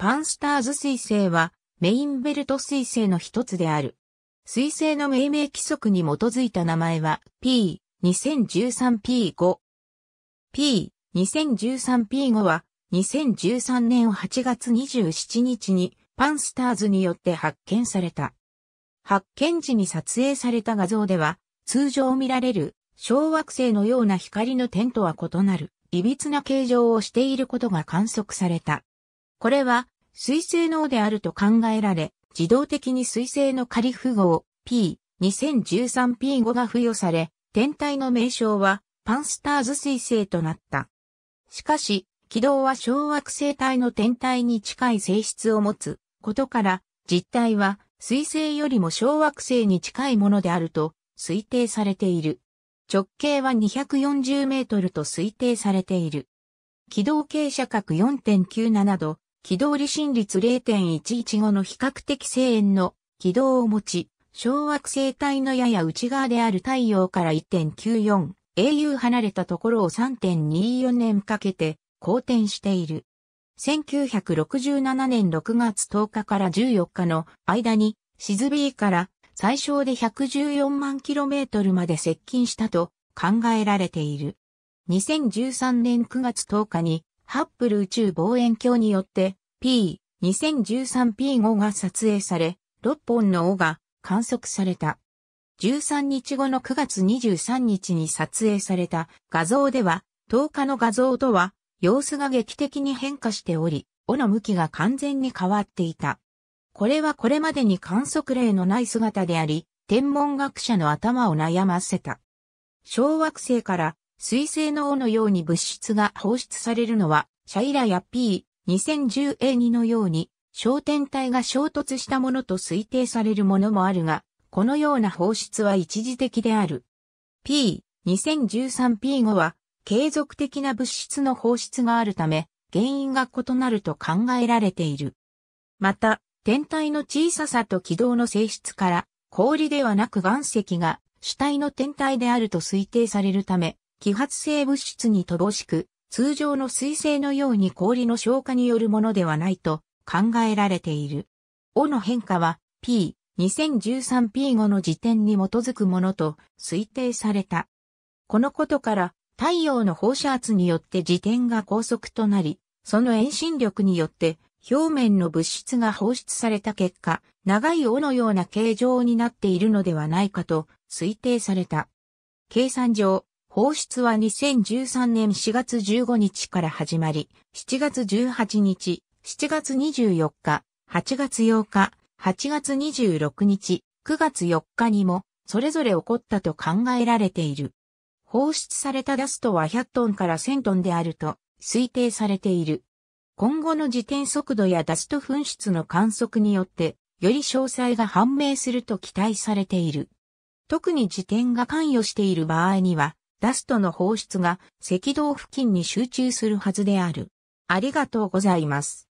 パンスターズ彗星はメインベルト彗星の一つである。彗星の命名規則に基づいた名前は P2013P5。P2013P5 は2013年8月27日にパンスターズによって発見された。発見時に撮影された画像では通常見られる小惑星のような光の点とは異なる、歪な形状をしていることが観測された。これは、水星能であると考えられ、自動的に水星の仮符号 P2013P5 が付与され、天体の名称はパンスターズ水星となった。しかし、軌道は小惑星帯の天体に近い性質を持つことから、実態は水星よりも小惑星に近いものであると推定されている。直径は240メートルと推定されている。軌道傾斜角4.97度、軌道離心率0.115の比較的正円の軌道を持ち、小惑星帯のやや内側である太陽から 1.94au 離れたところを3.24年かけて公転している。1967年6月10日から14日の間にシズビーから最小で114万 km まで接近したと考えられている。2013年9月10日にハッブル宇宙望遠鏡によって P2013P5 が撮影され、6本の尾が観測された。13日後の9月23日に撮影された画像では、10日の画像とは様子が劇的に変化しており、尾の向きが完全に変わっていた。これはこれまでに観測例のない姿であり、天文学者の頭を悩ませた。小惑星から水性の王のように物質が放出されるのは、シャイラや P2010A2 のように、小天体が衝突したものと推定されるものもあるが、このような放出は一時的である。P2013P5 は、継続的な物質の放出があるため、原因が異なると考えられている。また、天体の小ささと軌道の性質から、氷ではなく岩石が主体の天体であると推定されるため、揮発性物質に乏しく、通常の水性のように氷の消化によるものではないと考えられている。尾の変化は P、2013P5 の時点に基づくものと推定された。このことから太陽の放射圧によって時点が高速となり、その遠心力によって表面の物質が放出された結果、長い尾のような形状になっているのではないかと推定された。計算上、放出は2013年4月15日から始まり、7月18日、7月24日、8月8日、8月26日、9月4日にも、それぞれ起こったと考えられている。放出されたダストは100トンから1000トンであると推定されている。今後の時点速度やダスト噴出の観測によって、より詳細が判明すると期待されている。特に時点が関与している場合には、ダストの放出が赤道付近に集中するはずである。ありがとうございます。